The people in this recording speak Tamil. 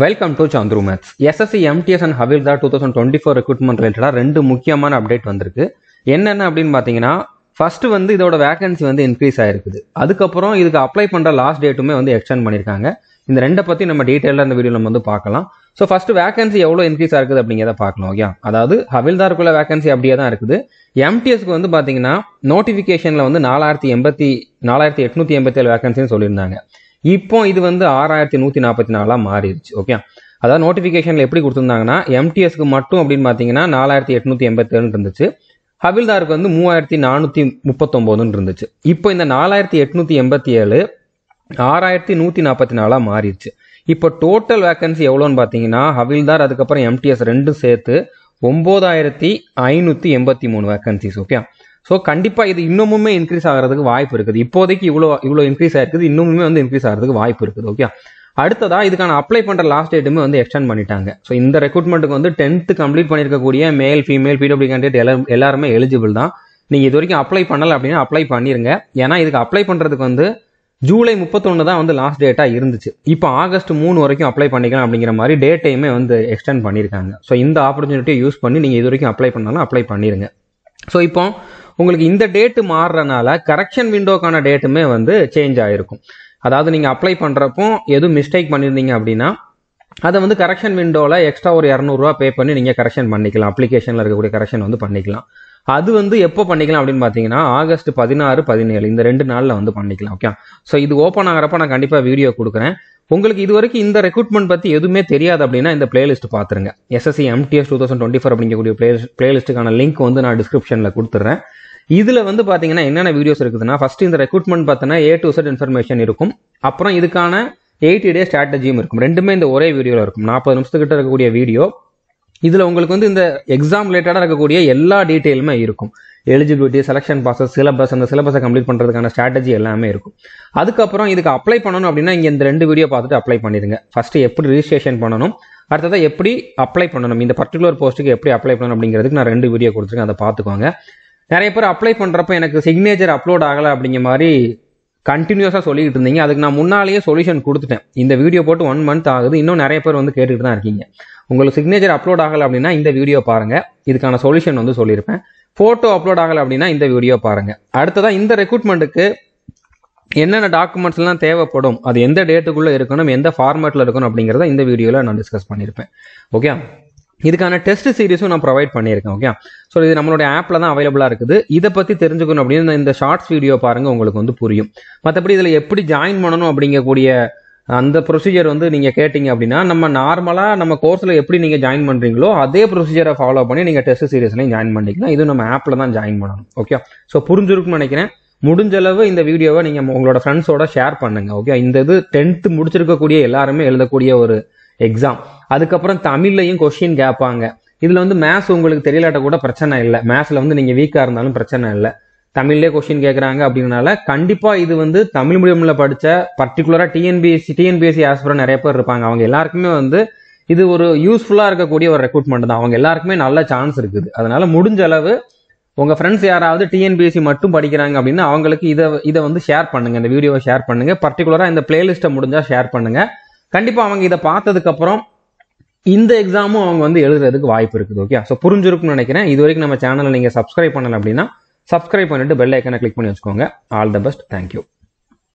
welcome to Chandru maths SSC MTS and havildar two thousand twenty four recruitment ரிலேட்டடாக ரெண்டு முக்கியமான அப்டேட் வந்திருக்கு என்னென்ன அப்படின்னு பார்த்தீங்கன்னா ஃபர்ஸ்ட் வந்து இதோட வேகன்சி வந்து இன்க்ரீஸ் ஆயிருக்குது அதுக்கப்புறம் இதுக்கு அப்ளை பண்ணுற லாஸ்ட் டேட்டுமே வந்து எக்ஸ்டெண்ட் பண்ணியிருக்காங்க இந்த ரெண்டை பற்றி நம்ம டீட்டெயிலாக இந்த வீடியோ நம்ம வந்து பார்க்கலாம் ஸோ ஃபர்ஸ்ட் வேகன்சி எவ்வளோ இன்க்ரீஸ் ஆகுது அப்படிங்கிறத பார்க்கலாம் ஓகே அதாவது ஹவில்தாருக்குள்ள வேகன்சி அப்படியே தான் இருக்குது எம்டிஎஸ்க்கு வந்து பார்த்தீங்கன்னா நோட்டிஃபிகேஷனில் வந்து நாலாயிரத்தி எண்பத்தி நாலாயிரத்தி எட்நூத்தி எண்பத்தி ஏழு வேகன்சின்னு சொல்லியிருந்தாங்க இப்போ இது வந்து ஆறாயிரத்தி நூற்றி நாற்பத்தி நாலாக மாறிடுச்சு ஓகே அதாவது நோட்டிஃபிகேஷனில் எப்படி கொடுத்துருந்தாங்கன்னா எம்டிஎஸ்க்கு மட்டும் அப்படின்னு பார்த்தீங்கன்னா நாலாயிரத்தி எட்நூற்றி எண்பத்தேழு இருந்துச்சு ஹவில்தாருக்கு வந்து மூவாயிரத்தி நானூற்றி முப்பத்தொம்போதுன்னு இருந்துச்சு இப்போ இந்த நாலாயிரத்தி எட்நூற்றி எண்பத்தி ஏழு ஆறாயிரத்தி நூற்றி நாற்பத்தி நாலாக மாறிடுச்சு இப்போ டோட்டல் வேக்கன்சி எவ்வளோன்னு பார்த்தீங்கன்னா ஹவில்தார் அதுக்கப்புறம் எம்டிஎஸ் ரெண்டும் சேர்த்து ஒம்பதாயிரத்தி ஐநூற்றி எண்பத்தி மூணு வேக்கன்சிஸ் ஓகே ஸோ கண்டிப்பாக இது இன்னமுமே இன்க்ரீஸ் ஆகிறதுக்கு வாய்ப்பு இருக்குது இப்போதைக்கு இவ்வளோ இவ்வளோ இன்க்ரீஸ் ஆயிருக்குது இன்னுமே வந்து இன்க்ரீஸ் ஆகிறதுக்கு வாய்ப்பு இருக்குது ஓகே அடுத்ததா இதுக்கான அப்ளை பண்ணுற லாஸ்ட் டேட்டுமே வந்து எக்ஸ்டெண்ட் பண்ணிட்டாங்க ஸோ இந்த ரெக்ரூட்மெண்ட்டுக்கு வந்து டென்த்து கம்ப்ளீட் பண்ணியிருக்கக்கூடிய மேல் ஃபீமேல் பிடபிள்யூ கேண்டிடேட் எல்லா எல்லாருமே எலிஜிபிள் தான் நீங்கள் இது வரைக்கும் அப்ளை பண்ணலை அப்படின்னா அப்ளை பண்ணிருங்க ஏன்னா இதுக்கு அப்ளை பண்ணுறதுக்கு வந்து ஜூலை முப்பத்தொன்று தான் வந்து லாஸ்ட் டேட்டாக இருந்துச்சு இப்போ ஆகஸ்ட் மூணு வரைக்கும் அப்ளை பண்ணிக்கலாம் அப்படிங்கிற மாதிரி டேட்டையுமே வந்து எக்ஸ்டெண்ட் பண்ணியிருக்காங்க ஸோ இந்த ஆப்பர்ச்சுனிட்டியை யூஸ் பண்ணி நீங்கள் இது வரைக்கும் அப்ளை பண்ணாலும் அப்ளை பண்ணிடுங்க ஸோ இப்போ உங்களுக்கு இந்த டேட்டு மாறுறனால கரெக்ஷன் விண்டோக்கான டேட்டுமே வந்து சேஞ்ச் ஆகிருக்கும் அதாவது நீங்கள் அப்ளை பண்ணுறப்போ எதுவும் மிஸ்டேக் பண்ணியிருந்தீங்க அப்படின்னா அதை வந்து கரெக்ஷன் விண்டோவில் எக்ஸ்ட்ரா ஒரு இரநூறுவா பே பண்ணி நீங்கள் கரெக்ஷன் பண்ணிக்கலாம் அப்ளிகேஷனில் இருக்கக்கூடிய கரெக்ஷன் வந்து பண்ணிக்கலாம் அது வந்து எப்போ பண்ணிக்கலாம் அப்படின்னு பார்த்தீங்கன்னா ஆகஸ்ட் பதினாறு பதினேழு இந்த ரெண்டு நாளில் வந்து பண்ணிக்கலாம் ஓகே ஸோ இது ஓப்பன் ஆகிறப்ப நான் கண்டிப்பாக வீடியோ கொடுக்குறேன் உங்களுக்கு இது வரைக்கும் இந்த ரெக்ரூட்மெண்ட் பற்றி எதுவுமே தெரியாது அப்படின்னா இந்த பிளேலிஸ்ட் பார்த்துருங்க SSC MTS two thousand twenty four அப்படிங்கக்கூடிய பிளே பிளேலிஸ்ட்டுக்கான லிங்க் வந்து நான் டிஸ்கிரிப்ஷனில் கொடுத்துட்றேன் இதில் வந்து பார்த்தீங்கன்னா என்னென்ன வீடியோஸ் இருக்குதுன்னா ஃபஸ்ட் இந்த ரெக்ரூட்மெண்ட் பார்த்தீங்கன்னா ஏ டு செட் இன்ஃபர்மேஷன் இருக்கும் அப்புறம் இதுக்கான எயிட்டி டே ஸ்ட்ராட்டஜியும் இருக்கும் ரெண்டுமே இந்த ஒரே வீடியோவில் இருக்கும் நாற்பது நிமிஷத்துக்கிட்ட இருக்கக்கூடிய வீடியோ இதில் உங்களுக்கு வந்து இந்த எக்ஸாம் ரிலேட்டடாக இருக்கக்கூடிய எல்லா டீட்டெயிலுமே இருக்கும் எலிஜிபிலிட்டி செலெக்ஷன் ப்ராசஸ் சிலபஸ் அந்த சிலபஸை கம்ப்ளீட் பண்ணுறதுக்கான ஸ்ட்ராட்டஜி எல்லாமே இருக்கும் அதுக்கப்புறம் இதுக்கு அப்ளை பண்ணணும் அப்படின்னா இங்கே இந்த ரெண்டு வீடியோ பார்த்துட்டு அப்ளை பண்ணிடுங்க ஃபஸ்ட்டு எப்படி ரிஜிஸ்ட்ரேஷன் பண்ணணும் அடுத்ததாக எப்படி அப்ளை பண்ணணும் இந்த பர்டிகுலர் போஸ்ட்டுக்கு எப்படி அப்ளை பண்ணணும் அப்படிங்கிறதுக்கு நான் ரெண்டு வீடியோ கொடுத்துருக்கேன் அதை பார்த்துக்கோங்க நிறைய பேர் அப்ளை பண்ணுறப்ப எனக்கு சிக்னேச்சர் அப்லோட் ஆகலை அப்படிங்கிற மாதிரி கண்டினியூஸாக சொல்லிக்கிட்டு இருந்தீங்க அதுக்கு நான் முன்னாலேயே சொல்யூஷன் கொடுத்துட்டேன் இந்த வீடியோ போட்டு ஒன் மந்த் ஆகுது இன்னும் நிறைய பேர் வந்து கேட்டுக்கிட்டு தான் இருக்கீங்க உங்களுக்கு சிக்னேச்சர் அப்லோட் ஆகலை அப்படின்னா இந்த வீடியோ பாருங்கள் இதுக்கான சொல்யூஷன் வந்து சொல்லியிருப்பேன் ஃபோட்டோ அப்லோட் ஆகலை அப்படின்னா இந்த வீடியோ பாருங்கள் அடுத்ததாக இந்த ரெக்ரூட்மெண்ட்டுக்கு என்னென்ன டாக்குமெண்ட்ஸ்லாம் தேவைப்படும் அது எந்த டேட்டுக்குள்ளே இருக்கணும் எந்த ஃபார்மேட்டில் இருக்கணும் அப்படிங்கிறத இந்த வீடியோவில் நான் டிஸ்கஸ் பண்ணியிருப்பேன் ஓகே இதுக்கான டெஸ்ட் சீரிஸும் நான் ப்ரொவைட் பண்ணியிருக்கேன் ஓகே ஸோ இது நம்மளுடைய ஆப்பில் தான் அவைலபிளாக இருக்குது இதை பற்றி தெரிஞ்சுக்கணும் அப்படின்னு இந்த ஷார்ட்ஸ் வீடியோ பாருங்கள் உங்களுக்கு வந்து புரியும் மற்றபடி இதில் எப்படி ஜாயின் பண்ணணும் அப்படிங்கக்கூடிய அந்த ப்ரொசீஜர் வந்து நீங்கள் கேட்டிங்க அப்படின்னா நம்ம நார்மலாக நம்ம கோர்ஸில் எப்படி நீங்கள் ஜாயின் பண்ணுறீங்களோ அதே ப்ரொசீஜரை ஃபாலோ பண்ணி நீங்கள் டெஸ்ட் சீரிஸ்லையும் ஜாயின் பண்ணிக்கலாம் இது நம்ம ஆப்பில் தான் ஜாயின் பண்ணணும் ஓகே ஸோ புரிஞ்சிருக்குன்னு நினைக்கிறேன் முடிஞ்சளவு இந்த வீடியோவை நீங்கள் உங்களோட ஃப்ரெண்ட்ஸோட ஷேர் பண்ணுங்கள் ஓகே இந்த இது டென்த்து முடிச்சிருக்கக்கூடிய எல்லாருமே எழுதக்கூடிய ஒரு எக்ஸாம் அதுக்கப்புறம் தமிழ்லையும் கொஷின் கேட்பாங்க இதுல வந்து மேத்ஸ் உங்களுக்கு தெரியலாட்ட கூட பிரச்சனை இல்லை மேத்ஸ்ல வந்து நீங்க வீக்கா இருந்தாலும் பிரச்சனை இல்லை தமிழ்லேயே கொஸ்டின் கேட்குறாங்க அப்படினால கண்டிப்பா இது வந்து தமிழ் மீடியம்ல படிச்ச பர்டிகுலரா டிஎன்பிஎஸ்சி டிஎன்பிஎஸ்சி ஆஸ்பிரன் நிறைய பேர் இருப்பாங்க அவங்க எல்லாருக்குமே வந்து இது ஒரு யூஸ்ஃபுல்லா இருக்கக்கூடிய ஒரு ரெக்ரூட்மெண்ட் தான் அவங்க எல்லாருக்குமே நல்ல சான்ஸ் இருக்குது அதனால முடிஞ்ச அளவு உங்க ஃப்ரெண்ட்ஸ் யாராவது டிஎன்பிஎஸ்சி மட்டும் படிக்கிறாங்க அப்படின்னா அவங்களுக்கு இதை இதை வந்து ஷேர் பண்ணுங்க இந்த வீடியோவை ஷேர் பண்ணுங்க பர்டிகுலரா இந்த பிளேலிஸ்ட்டை முடிஞ்சா ஷேர் பண்ணுங்க கண்டிப்பாக அவங்க இதை பார்த்ததுக்கப்புறம் இந்த எக்ஸாமும் அவங்க வந்து எழுதுறதுக்கு வாய்ப்பு இருக்குது ஓகே ஸோ புரிஞ்சிருக்கும்னு நினைக்கிறேன் இது வரைக்கும் நம்ம சேனலை நீங்கள் சப்ஸ்கிரைப் பண்ணல அப்படின்னா சப்ஸ்கிரைப் பண்ணிட்டு பெல் ஐக்கனை கிளிக் பண்ணி வச்சுக்கோங்க ஆல் த பெஸ்ட் தேங்க்யூ